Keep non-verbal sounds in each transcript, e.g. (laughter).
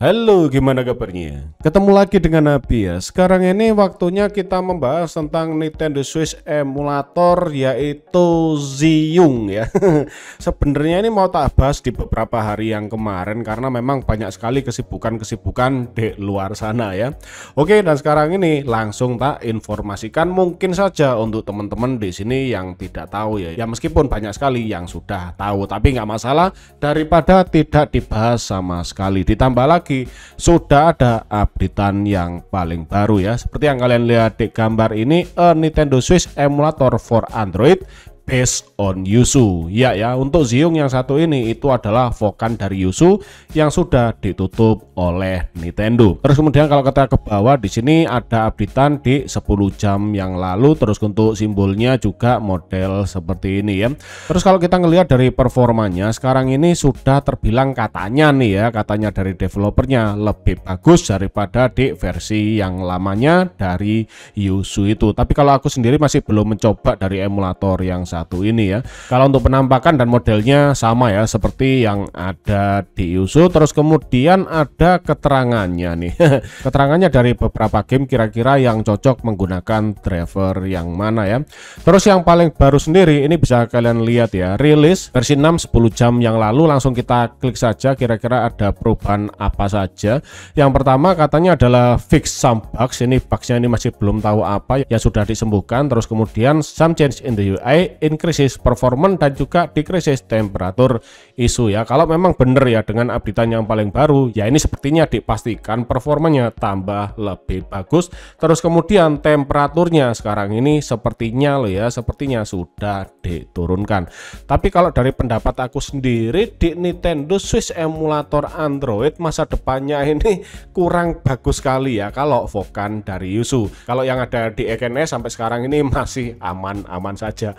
Halo, gimana kabarnya? Ketemu lagi dengan Nabi ya. Sekarang ini waktunya kita membahas tentang Nintendo Switch emulator yaitu Ziyung ya. (laughs) Sebenarnya ini mau tak bahas di beberapa hari yang kemarin karena memang banyak sekali kesibukan-kesibukan di luar sana ya. Oke, dan sekarang ini langsung tak informasikan mungkin saja untuk teman-teman di sini yang tidak tahu ya. Ya meskipun banyak sekali yang sudah tahu, tapi nggak masalah daripada tidak dibahas sama sekali. Ditambah lagi lagi sudah ada updatean yang paling baru ya seperti yang kalian lihat di gambar ini eh, Nintendo Switch emulator for Android based on Yusu. Ya ya, untuk Ziung yang satu ini itu adalah Vokan dari Yusu yang sudah ditutup oleh Nintendo. Terus kemudian kalau kita ke bawah di sini ada updatean di 10 jam yang lalu terus untuk simbolnya juga model seperti ini ya. Terus kalau kita ngelihat dari performanya sekarang ini sudah terbilang katanya nih ya, katanya dari developernya lebih bagus daripada di versi yang lamanya dari Yusu itu. Tapi kalau aku sendiri masih belum mencoba dari emulator yang satu satu ini ya. Kalau untuk penampakan dan modelnya sama ya seperti yang ada di USU Terus kemudian ada keterangannya nih. (laughs) keterangannya dari beberapa game kira-kira yang cocok menggunakan driver yang mana ya. Terus yang paling baru sendiri ini bisa kalian lihat ya. Rilis versi 6 10 jam yang lalu langsung kita klik saja kira-kira ada perubahan apa saja. Yang pertama katanya adalah fix some bugs. Ini bugsnya ini masih belum tahu apa ya sudah disembuhkan. Terus kemudian some change in the UI in krisis performance dan juga di krisis temperatur isu ya kalau memang benar ya dengan update yang paling baru ya ini sepertinya dipastikan performanya tambah lebih bagus terus kemudian temperaturnya sekarang ini sepertinya loh ya sepertinya sudah diturunkan tapi kalau dari pendapat aku sendiri di Nintendo Switch emulator Android masa depannya ini kurang bagus sekali ya kalau Vokan dari Yusu kalau yang ada di EKNS sampai sekarang ini masih aman-aman saja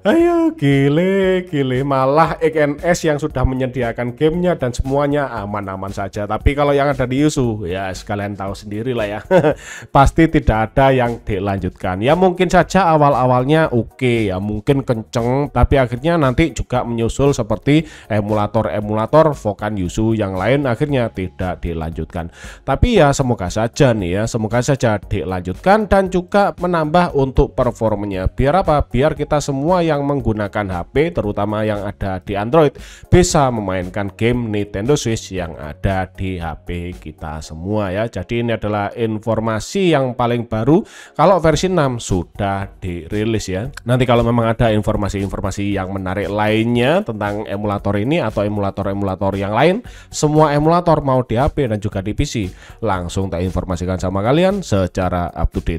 Ayo gile gile malah XNS yang sudah menyediakan gamenya dan semuanya aman-aman saja Tapi kalau yang ada di Yusu ya sekalian tahu sendiri lah ya (laughs) Pasti tidak ada yang dilanjutkan Ya mungkin saja awal-awalnya oke okay, ya mungkin kenceng Tapi akhirnya nanti juga menyusul seperti emulator-emulator Vokan Yusu yang lain akhirnya tidak dilanjutkan Tapi ya semoga saja nih ya semoga saja dilanjutkan dan juga menambah untuk performanya Biar apa? Biar kita semua yang yang menggunakan HP terutama yang ada di Android bisa memainkan game Nintendo Switch yang ada di HP kita semua ya. Jadi ini adalah informasi yang paling baru kalau versi 6 sudah dirilis ya. Nanti kalau memang ada informasi-informasi yang menarik lainnya tentang emulator ini atau emulator-emulator yang lain, semua emulator mau di HP dan juga di PC langsung tak informasikan sama kalian secara up to date.